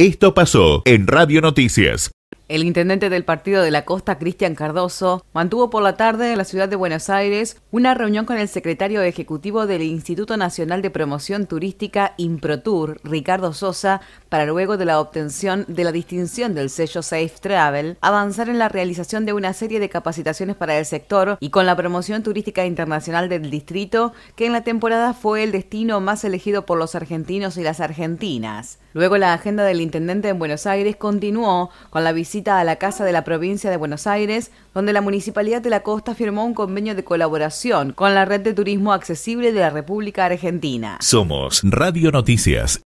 Esto pasó en Radio Noticias. El intendente del Partido de la Costa, Cristian Cardoso, mantuvo por la tarde en la ciudad de Buenos Aires una reunión con el secretario ejecutivo del Instituto Nacional de Promoción Turística ImproTour, Ricardo Sosa, para luego de la obtención de la distinción del sello Safe Travel, avanzar en la realización de una serie de capacitaciones para el sector y con la promoción turística internacional del distrito, que en la temporada fue el destino más elegido por los argentinos y las argentinas. Luego la agenda del intendente en Buenos Aires continuó con la visita a la Casa de la Provincia de Buenos Aires, donde la Municipalidad de la Costa firmó un convenio de colaboración con la Red de Turismo Accesible de la República Argentina. Somos Radio Noticias.